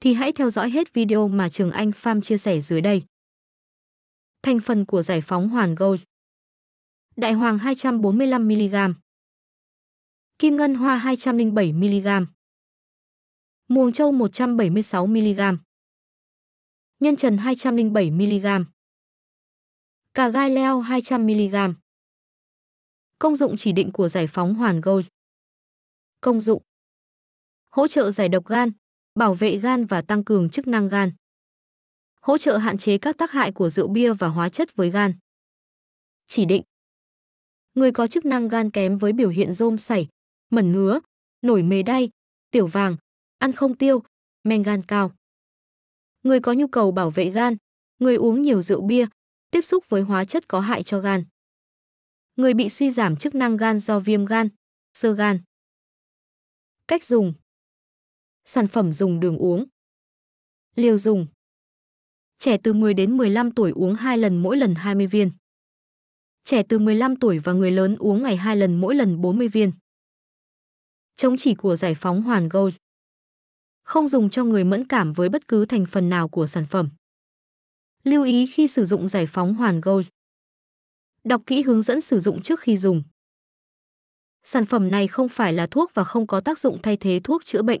thì hãy theo dõi hết video mà Trường Anh Pham chia sẻ dưới đây. Thành phần của giải phóng hoàn gold Đại hoàng 245mg Kim ngân hoa 207mg Muồng châu 176mg Nhân trần 207mg Cà gai leo 200mg Công dụng chỉ định của giải phóng hoàn gold Công dụng Hỗ trợ giải độc gan, bảo vệ gan và tăng cường chức năng gan. Hỗ trợ hạn chế các tác hại của rượu bia và hóa chất với gan. Chỉ định Người có chức năng gan kém với biểu hiện rôm sảy, mẩn ngứa, nổi mề đay, tiểu vàng, ăn không tiêu, men gan cao. Người có nhu cầu bảo vệ gan, người uống nhiều rượu bia, tiếp xúc với hóa chất có hại cho gan. Người bị suy giảm chức năng gan do viêm gan, sơ gan. Cách dùng sản phẩm dùng đường uống. Liều dùng. Trẻ từ 10 đến 15 tuổi uống 2 lần mỗi lần 20 viên. Trẻ từ 15 tuổi và người lớn uống ngày 2 lần mỗi lần 40 viên. Chống chỉ của giải phóng hoàn gold. Không dùng cho người mẫn cảm với bất cứ thành phần nào của sản phẩm. Lưu ý khi sử dụng giải phóng hoàn gold. Đọc kỹ hướng dẫn sử dụng trước khi dùng. Sản phẩm này không phải là thuốc và không có tác dụng thay thế thuốc chữa bệnh.